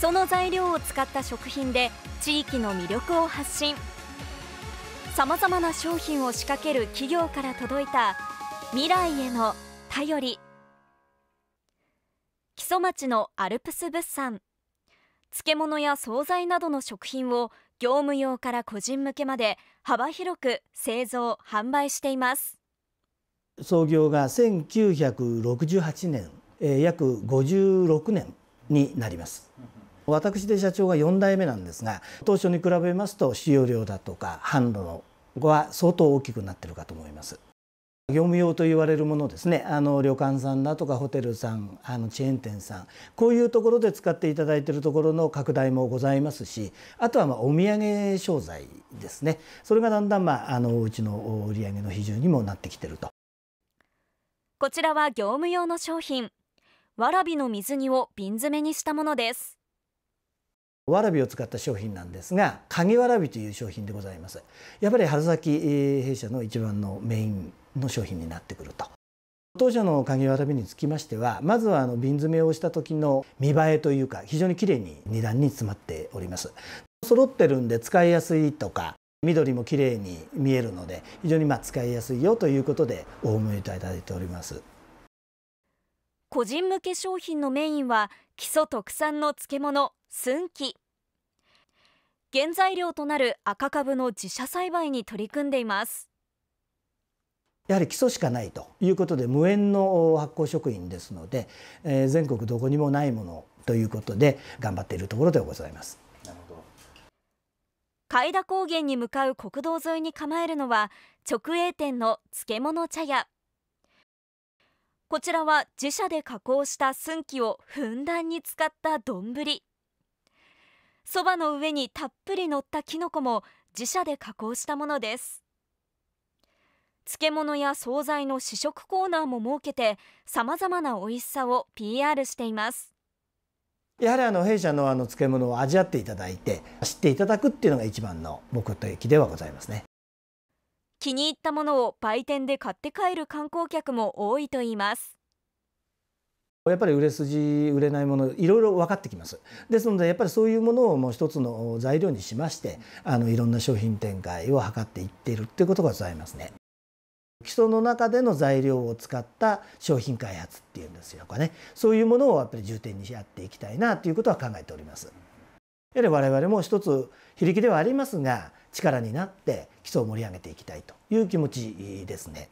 その材料を使った食品で地域の魅力を発信さまざまな商品を仕掛ける企業から届いた未来への頼り木曽町のアルプス物産漬物や惣菜などの食品を業務用から個人向けまで幅広く製造販売しています創業が1968年、えー、約56年になります。私で社長が4代目なんですが当初に比べますと使用量だとか販路は相当大きくなってるかと思います。業務用と言われるものですねあの旅館さんだとかホテルさんあのチェーン店さんこういうところで使っていただいているところの拡大もございますしあとはまお土産商材ですねそれがだんだん、まあ、あのうちの売り上げの比重にもなってきてるとこちらは業務用の商品わらびの水煮を瓶詰めにしたものですわらびを使った商品なんですが鍵わらびという商品でございますやっぱり春先弊社の一番のメインの商品になってくると当社の鍵わらびにつきましてはまずはあの瓶詰めをした時の見栄えというか非常に綺麗に2段に詰まっております揃ってるんで使いやすいとか緑も綺麗に見えるので非常にま使いやすいよということでお思いいただいております。個人向け商品のメインは基礎特産の漬物寸キ原材料となる赤株の自社栽培に取り組んでいますやはり基礎しかないということで無縁の発酵食品ですので、えー、全国どこにもないものということで頑張っているところでございます海田高原に向かう国道沿いに構えるのは直営店の漬物茶屋こちらは自社で加工した寸気をふんだんに使った丼そばの上にたっぷり乗ったきのこも自社で加工したものです漬物や惣菜の試食コーナーも設けてさまざまな美味しさを PR していますやはりあの弊社のあの漬物を味わっていただいて知っていただくっていうのが一番の目的ではございますね気に入ったものを売店で買って帰る観光客も多いといいます。やっぱり売れ筋売れないものいろいろ分かってきますですのでやっぱりそういうものをもう一つの材料にしましてあのいろんな商品展開を図っていっているっていうことがございますね基礎の中での材料を使った商品開発っていうんですよかねそういうものをやっぱり重点にやっていきたいなということは考えております。やはり我々も一つ非力ではありますが力になって基礎を盛り上げていきたいという気持ちですね。